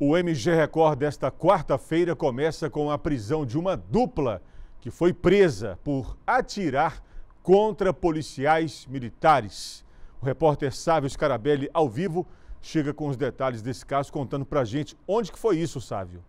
O MG Record desta quarta-feira começa com a prisão de uma dupla que foi presa por atirar contra policiais militares. O repórter Sávio Scarabelli, ao vivo, chega com os detalhes desse caso, contando pra gente onde que foi isso, Sávio.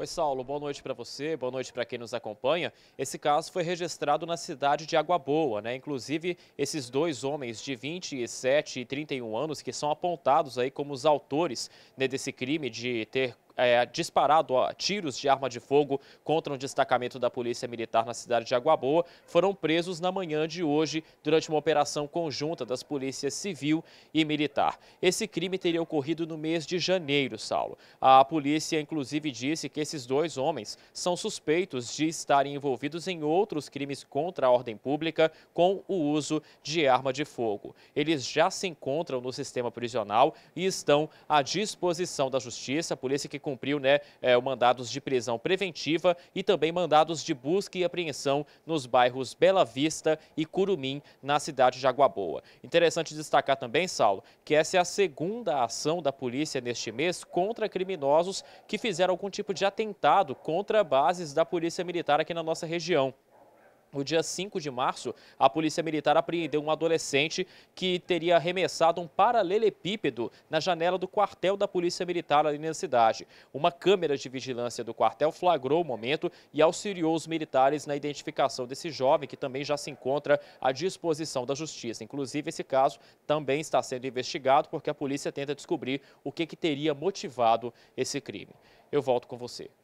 Oi, Saulo, boa noite para você, boa noite para quem nos acompanha. Esse caso foi registrado na cidade de Água Boa, né? Inclusive, esses dois homens de 27 e 31 anos que são apontados aí como os autores né, desse crime de ter é, disparado ó, tiros de arma de fogo contra um destacamento da Polícia Militar na cidade de Aguaboa, foram presos na manhã de hoje durante uma operação conjunta das polícias civil e militar. Esse crime teria ocorrido no mês de janeiro, Saulo. A polícia, inclusive, disse que esses dois homens são suspeitos de estarem envolvidos em outros crimes contra a ordem pública com o uso de arma de fogo. Eles já se encontram no sistema prisional e estão à disposição da Justiça, polícia que cumpriu né, é, mandados de prisão preventiva e também mandados de busca e apreensão nos bairros Bela Vista e Curumim, na cidade de Aguaboa. Interessante destacar também, Saulo, que essa é a segunda ação da polícia neste mês contra criminosos que fizeram algum tipo de atentado contra bases da Polícia Militar aqui na nossa região. No dia 5 de março, a Polícia Militar apreendeu um adolescente que teria arremessado um paralelepípedo na janela do quartel da Polícia Militar ali na cidade. Uma câmera de vigilância do quartel flagrou o momento e auxiliou os militares na identificação desse jovem, que também já se encontra à disposição da Justiça. Inclusive, esse caso também está sendo investigado porque a polícia tenta descobrir o que, que teria motivado esse crime. Eu volto com você.